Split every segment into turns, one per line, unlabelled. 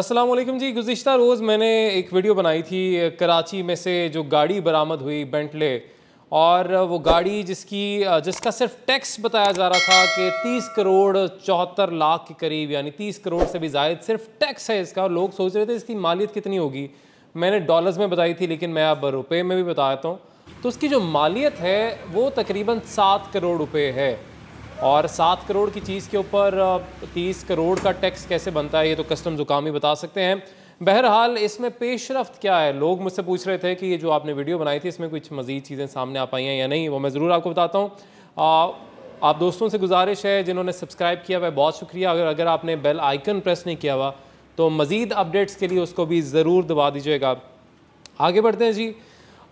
असलम जी गुज्त रोज़ मैंने एक वीडियो बनाई थी कराची में से जो गाड़ी बरामद हुई बेंटले और वो गाड़ी जिसकी जिसका सिर्फ टैक्स बताया जा रहा था कि 30 करोड़ चौहत्तर लाख के करीब यानी 30 करोड़ से भी जायद सिर्फ टैक्स है इसका और लोग सोच रहे थे इसकी मालियत कितनी होगी मैंने डॉलर्स में बताई थी लेकिन मैं अब रुपये में भी बताता हूँ तो उसकी जो मालियत है वो तकरीबन सात करोड़ रुपए है और सात करोड़ की चीज़ के ऊपर तीस करोड़ का टैक्स कैसे बनता है ये तो कस्टम जुकाम ही बता सकते हैं बहरहाल इसमें रफ्त क्या है लोग मुझसे पूछ रहे थे कि ये जो आपने वीडियो बनाई थी इसमें कुछ मज़ीद चीज़ें सामने आ पाई हैं या नहीं वो मैं ज़रूर आपको बताता हूँ आप दोस्तों से गुजारिश है जिन्होंने सब्सक्राइब किया हुआ बहुत शुक्रिया अगर अगर आपने बेल आइकन प्रेस नहीं किया हुआ तो मज़ीद अपडेट्स के लिए उसको भी ज़रूर दबा दीजिएगा आगे बढ़ते हैं जी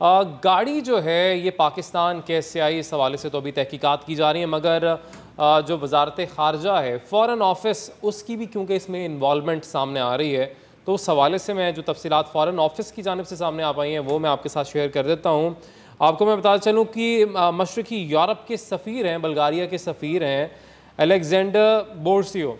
गाड़ी जो है ये पाकिस्तान कैसे आई इस हवाले से तो अभी तहकीकात की जा रही है मगर जो वजारत खारजा है फ़ॉरन ऑफिस उसकी भी क्योंकि इसमें इन्वॉलमेंट सामने आ रही है तो उस हवाले से मैं जो तफसीत फ़ॉरन ऑफिस की जानब से सामने आ पाई हैं वो मैं आपके साथ शेयर कर देता हूँ आपको मैं बता चलूँ कि मशरकी यूरोप के सफ़ीर हैं बल्गारिया के सफ़ीर हैं अलेक्जेंडर बोर्सियो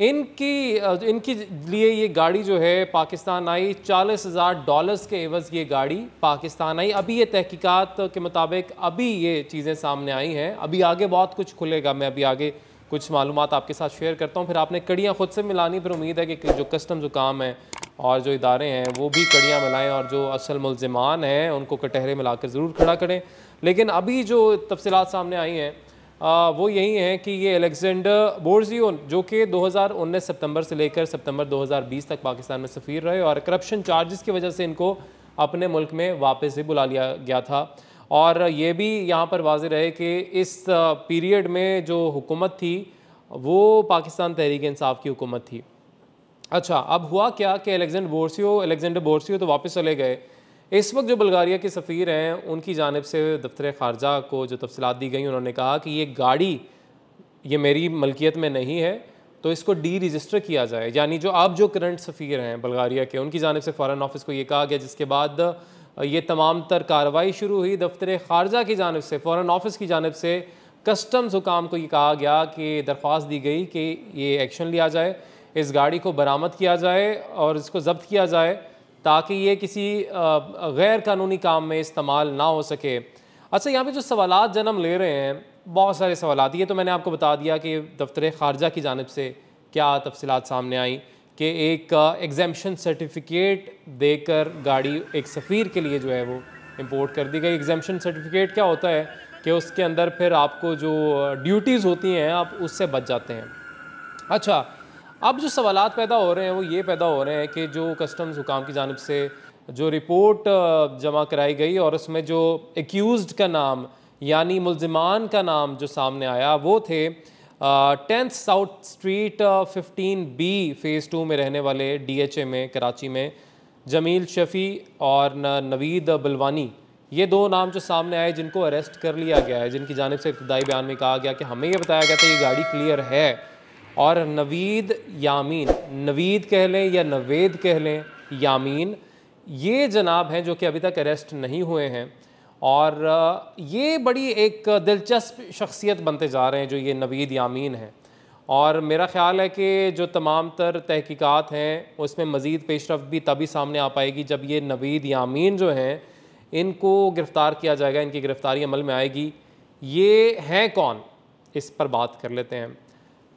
इनकी इनके लिए ये गाड़ी जो है पाकिस्तान आई चालीस हज़ार डॉलर्स के एवज़ ये गाड़ी पाकिस्तान आई अभी ये तहकीकात के मुताबिक अभी ये चीज़ें सामने आई हैं अभी आगे बहुत कुछ खुलेगा मैं अभी आगे कुछ मालूम आपके साथ शेयर करता हूँ फिर आपने कड़ियाँ ख़ुद से मिलानी फिर उम्मीद है कि जो कस्टम जो काम है और जो इदारे हैं वो भी कड़ियाँ मिलाएँ और जो असल मुलजमान हैं उनको कटहरे कर ज़रूर खड़ा करें लेकिन अभी जो तफसलत सामने आई हैं आ, वो यही है कि ये अलेक्जेंडर बोर्जियोन जो कि 2019 सितंबर से लेकर सितंबर 2020 तक पाकिस्तान में सफ़ीर रहे और करप्शन चार्जेस की वजह से इनको अपने मुल्क में वापस ही बुला लिया गया था और ये भी यहाँ पर वाज रहे कि इस पीरियड में जो हुकूमत थी वो पाकिस्तान तहरीक इंसाफ की हुकूमत थी अच्छा अब हुआ क्या कि अलेक्जेंडर बोर्सियो अलेक्जेंडर बोर्सियो तो वापस चले गए इस वक्त जो बल्गारिया के सफ़ीर हैं उनकी जानब से दफ्तर ख़ारजा को जो तफसलत दी गई उन्होंने कहा कि ये गाड़ी ये मेरी मलकियत में नहीं है तो इसको डी रजिस्टर किया जाए यानी जो आप जो करंट सफ़ीर हैं बल्गारिया के उनकी जानब से फ़ॉरन ऑफिस को ये कहा गया जिसके बाद ये तमाम तर कार्रवाई शुरू हुई दफ्तर ख़ारजा की जानब से फ़ॉरन ऑफिस की जानब से कस्टम्स हुकाम को ये कहा गया कि दरख्वास्त दी गई कि ये एक्शन लिया जाए इस गाड़ी को बरामद किया जाए और इसको जब्त किया जाए ताकि ये किसी गैर कानूनी काम में इस्तेमाल ना हो सके अच्छा यहाँ पे जो सवाल जन्म ले रहे हैं बहुत सारे सवाल ये तो मैंने आपको बता दिया कि दफ्तर ख़ारजा की जानब से क्या तफसलत सामने आई कि एक एग्जामेशन सर्टिफिकेट देकर गाड़ी एक सफ़ीर के लिए जो है वो इम्पोर्ट कर दी गई एग्जामेशन सर्टिफिकेट क्या होता है कि उसके अंदर फिर आपको जो ड्यूटीज़ होती हैं आप उससे बच जाते हैं अच्छा अब जो सवाल पैदा हो रहे हैं वो ये पैदा हो रहे हैं कि जो कस्टम्स हुकाम की जानब से जो रिपोर्ट जमा कराई गई और उसमें जो एक्यूज का नाम यानी मुलजमान का नाम जो सामने आया वो थे tenth south street fifteen B phase two में रहने वाले डी एच ए में कराची में जमील शफ़ी और नवीद बलवानी ये दो नाम जो सामने आए जिनको अरेस्ट कर लिया गया है जिनकी जानब से इब्तदाई बयान में कहा गया कि हमें यह बताया गया था ये गाड़ी क्लियर है और नवीद यामीन नवीद कह लें या नवेद कह लें यामीन ये जनाब हैं जो कि अभी तक अरेस्ट नहीं हुए हैं और ये बड़ी एक दिलचस्प शख्सियत बनते जा रहे हैं जो ये नवीद यामीन हैं और मेरा ख्याल है कि जो तमाम तर तहकीक़ात हैं उसमें मज़ीद पेशरफ भी तभी सामने आ पाएगी जब ये नवीद यामीन जो हैं इनको गिरफ़्तार किया जाएगा इनकी गिरफ़्तारी अमल में आएगी ये हैं कौन इस पर बात कर लेते हैं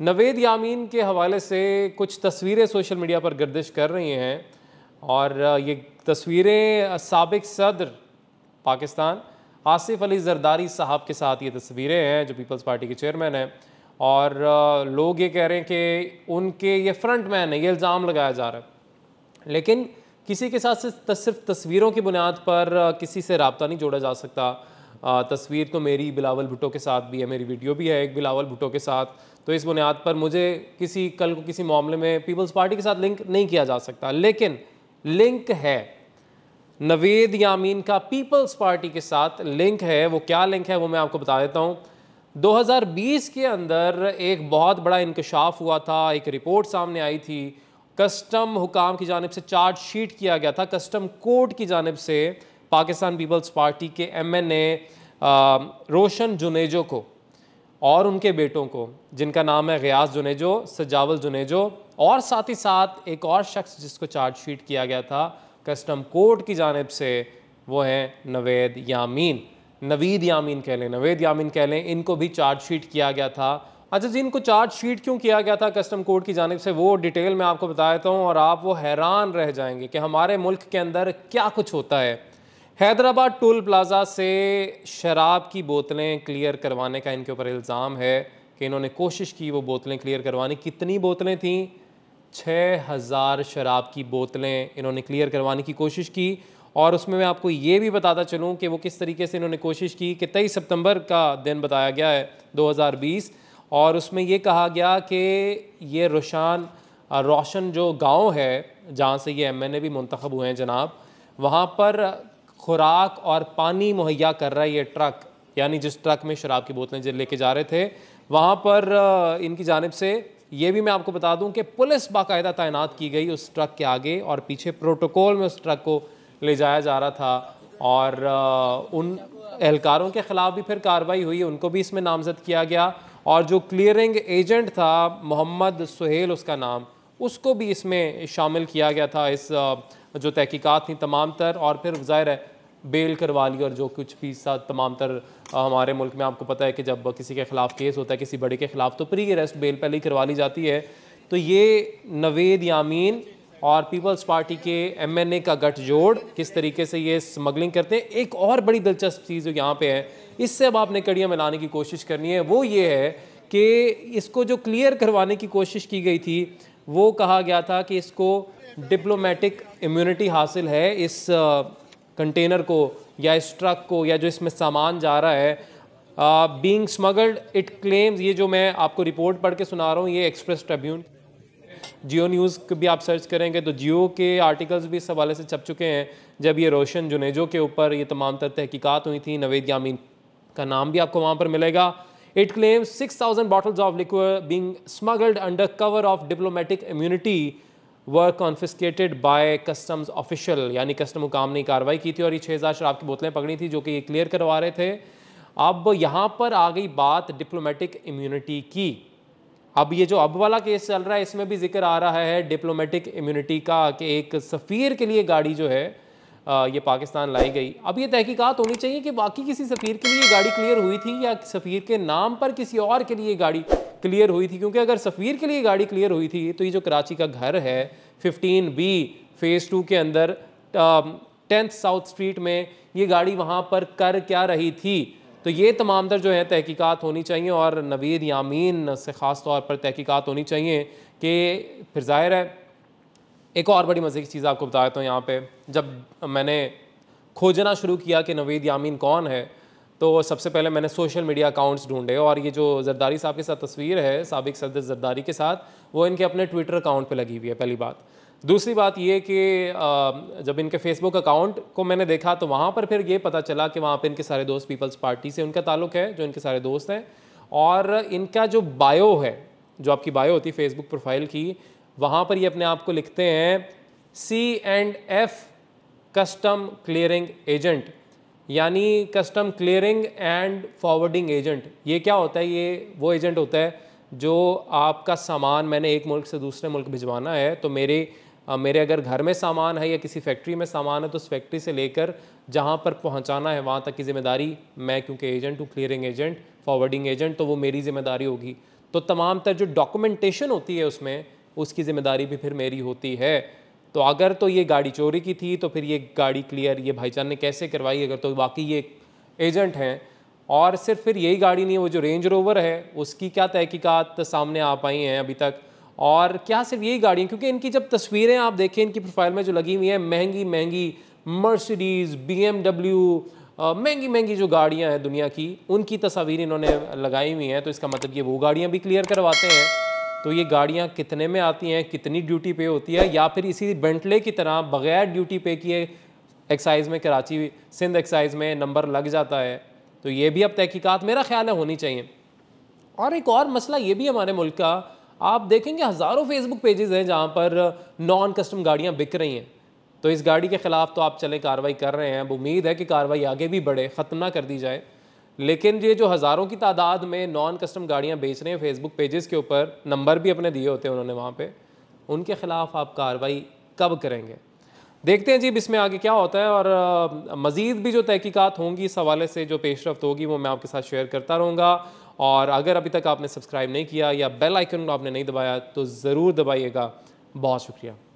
नवेद यामीन के हवाले से कुछ तस्वीरें सोशल मीडिया पर गर्दिश कर रही हैं और ये तस्वीरें सबक सदर पाकिस्तान आसिफ अली जरदारी साहब के साथ ये तस्वीरें हैं जो पीपल्स पार्टी के चेयरमैन हैं और लोग ये कह रहे हैं कि उनके ये फ्रंट मैन है ये इल्ज़ाम लगाया जा रहा है लेकिन किसी के साथ सिर्फ तस्वीरों की बुनियाद पर किसी से रबता नहीं जोड़ा जा सकता तस्वीर तो मेरी बिलावल भुट्टो के साथ भी है मेरी वीडियो भी है एक बिलावल भुट्टो के साथ तो इस बुनियाद पर मुझे किसी कल को किसी मामले में पीपल्स पार्टी के साथ लिंक नहीं किया जा सकता लेकिन लिंक है नवेद यामीन का पीपल्स पार्टी के साथ लिंक है वो क्या लिंक है वो मैं आपको बता देता हूँ 2020 के अंदर एक बहुत बड़ा इंकशाफ हुआ था एक रिपोर्ट सामने आई थी कस्टम हुकाम की जानब से चार्ज शीट किया गया था कस्टम कोर्ट की जानब से पाकिस्तान पीपल्स पार्टी के एमएनए रोशन जुनेजो को और उनके बेटों को जिनका नाम है गयास जुनेजो सजावल जुनेजो और साथ ही साथ एक और शख्स जिसको चार्जशीट किया गया था कस्टम कोर्ट की जानब से वो हैं नवेद यामीन नवीद यामीन कह लें नवेद यामीन कह लें इनको भी चार्जशीट किया गया था अच्छा जी इनको चार्जशीट क्यों किया गया था कस्टम कोर्ट की जानब से वो डिटेल मैं आपको बता देता हूँ और आप वो हैरान रह जाएंगे कि हमारे मुल्क के अंदर क्या कुछ होता है हैदराबाद टोल प्लाज़ा से शराब की बोतलें क्लियर करवाने का इनके ऊपर इल्ज़ाम है कि इन्होंने कोशिश की वो बोतलें क्लियर करवाने कितनी बोतलें थीं छः हज़ार शराब की बोतलें इन्होंने क्लियर करवाने की कोशिश की और उसमें मैं आपको ये भी बताता चलूँ कि वो किस तरीके से इन्होंने कोशिश की कि तेईस सितंबर का दिन बताया गया है 2020 और उसमें ये कहा गया कि ये रोशान रोशन जो गांव है जहाँ से ये एमएनए भी मुंतखब हुए हैं जनाब वहाँ पर खुराक और पानी मुहैया कर रहा है ये ट्रक यानी जिस ट्रक में शराब की बोतलें लेके जा रहे थे वहाँ पर इनकी जानब से ये भी मैं आपको बता दूं कि पुलिस बाकायदा तैनात की गई उस ट्रक के आगे और पीछे प्रोटोकॉल में उस ट्रक को ले जाया जा रहा था और उन एहलकारों के ख़िलाफ़ भी फिर कार्रवाई हुई उनको भी इसमें नामजद किया गया और जो क्लियरिंग एजेंट था मोहम्मद सुहेल उसका नाम उसको भी इसमें शामिल किया गया था इस जो तहकीक़ात थी तमाम तर और फिर ज़ाहिर है बेल करवा ली और जो कुछ भी साथ तमाम तर हमारे मुल्क में आपको पता है कि जब किसी के ख़िलाफ़ केस होता है किसी बड़े के ख़िलाफ़ तो प्री अरेस्ट बेल पहले ही करवा ली जाती है तो ये नवेद यामीन और पीपल्स पार्टी के एमएनए का गठजोड़ किस तरीके से ये स्मगलिंग करते हैं एक और बड़ी दिलचस्प चीज़ जो यहाँ पे है इससे अब आपने कड़ियाँ मिलाने की कोशिश करनी है वो ये है कि इसको जो क्लियर करवाने की कोशिश की गई थी वो कहा गया था कि इसको डिप्लोमेटिक इम्यूनिटी हासिल है इस कंटेनर को या इस ट्रक को या जो इसमें सामान जा रहा है बीइंग स्मगल्ड इट क्लेम्स ये जो मैं आपको रिपोर्ट पढ़ के सुना रहा हूँ ये एक्सप्रेस ट्रिब्यून जियो न्यूज़ भी आप सर्च करेंगे तो जियो के आर्टिकल्स भी इस हवाले से छप चुके हैं जब ये रोशन जुनेजो के ऊपर ये तमाम तर तहकीक़ात हुई थी नवेद यामीन का नाम भी आपको वहाँ पर मिलेगा It claims 6,000 bottles of liquor being smuggled under cover of diplomatic immunity were confiscated by customs official यानी कस्टम ko ने कार्रवाई की थी और ये ye हज़ार शराब की बोतलें पकड़ी थी जो कि ये क्लियर करवा रहे थे अब यहाँ पर आ गई बात डिप्लोमेटिक इम्यूनिटी की अब ये जो अब वाला केस चल रहा है इसमें भी जिक्र आ रहा है डिप्लोमेटिक इम्यूनिटी का कि एक सफ़ीर के लिए गाड़ी जो है ये पाकिस्तान लाई गई अब ये तहकीकात होनी चाहिए कि बाकी किसी सफ़ीर के लिए गाड़ी क्लियर हुई थी या सफ़ीर के नाम पर किसी और के लिए गाड़ी क्लियर हुई थी क्योंकि अगर सफ़ीर के लिए गाड़ी क्लियर हुई थी तो ये जो कराची का घर है फिफ्टीन बी फ़ेज़ टू के अंदर टेंथ साउथ स्ट्रीट में ये गाड़ी वहाँ पर कर क्या रही थी तो ये तमाम तर जो है तहकीकात होनी चाहिए और नवीद यामीन से ख़ास तौर पर तहकीकात होनी चाहिए कि फिर ज़ाहिर है एक और बड़ी मज़े की चीज़ आपको बता देता हूँ यहाँ पे जब मैंने खोजना शुरू किया कि नवीद यामीन कौन है तो सबसे पहले मैंने सोशल मीडिया अकाउंट्स ढूंढे और ये जो जरदारी साहब के साथ तस्वीर है सबक सदर जरदारी के साथ वो इनके अपने ट्विटर अकाउंट पे लगी हुई है पहली बात दूसरी बात ये कि जब इनके फेसबुक अकाउंट को मैंने देखा तो वहाँ पर फिर ये पता चला कि वहाँ पर इनके सारे दोस्त पीपल्स पार्टी से उनका ताल्लुक है जो इनके सारे दोस्त हैं और इनका जो बायो है जो आपकी बायो होती है फेसबुक प्रोफाइल की वहाँ पर ये अपने आप को लिखते हैं C and F custom clearing agent यानी custom clearing and forwarding agent ये क्या होता है ये वो एजेंट होता है जो आपका सामान मैंने एक मुल्क से दूसरे मुल्क भिजवाना है तो मेरे मेरे अगर घर में सामान है या किसी फैक्ट्री में सामान है तो उस फैक्ट्री से लेकर जहाँ पर पहुँचाना है वहाँ तक की जिम्मेदारी मैं क्योंकि एजेंट हूँ क्लियरिंग एजेंट फॉरवर्डिंग एजेंट तो वो मेरी जिम्मेदारी होगी तो तमाम तर जो डॉक्यूमेंटेशन होती है उसमें उसकी ज़िम्मेदारी भी फिर मेरी होती है तो अगर तो ये गाड़ी चोरी की थी तो फिर ये गाड़ी क्लियर ये भाईचान ने कैसे करवाई अगर तो बाकी ये एजेंट हैं और सिर्फ फिर यही गाड़ी नहीं है वो जो रेंज रोवर है उसकी क्या तहकीक़त सामने आ पाई हैं अभी तक और क्या सिर्फ यही गाड़ियाँ क्योंकि इनकी जब तस्वीरें आप देखें इनकी प्रोफाइल में जो लगी हुई हैं महंगी महंगी मर्सिडीज़ बी महंगी महंगी जो गाड़ियाँ हैं दुनिया की उनकी तस्वीरें इन्होंने लगाई हुई हैं तो इसका मतलब ये वो गाड़ियाँ भी क्लियर करवाते हैं तो ये गाड़ियाँ कितने में आती हैं कितनी ड्यूटी पे होती है या फिर इसी बेंटले की तरह बगैर ड्यूटी पे किए एक्साइज में कराची सिंध एक्साइज में नंबर लग जाता है तो ये भी अब तहकीकात मेरा ख्याल है होनी चाहिए और एक और मसला ये भी हमारे मुल्क का आप देखेंगे हज़ारों फेसबुक पेजेस हैं जहाँ पर नॉन कस्टम गाड़ियाँ बिक रही हैं तो इस गाड़ी के ख़िलाफ़ तो आप चलें कार्रवाई कर रहे हैं अब उम्मीद है कि कार्रवाई आगे भी बढ़े ख़त्म ना कर दी जाए लेकिन ये जो हज़ारों की तादाद में नॉन कस्टम गाड़ियाँ बेच रहे हैं फेसबुक पेजेस के ऊपर नंबर भी अपने दिए होते हैं उन्होंने वहाँ पर उनके ख़िलाफ़ आप कार्रवाई कब करेंगे देखते हैं जी इसमें आगे क्या होता है और मज़ीद भी जो तहकीक़ात होंगी इस हवाले से जो पेशरफ होगी वो मैं आपके साथ शेयर करता रहूँगा और अगर अभी तक आपने सब्सक्राइब नहीं किया या बेल आइकन को आपने नहीं दबाया तो ज़रूर दबाइएगा बहुत शुक्रिया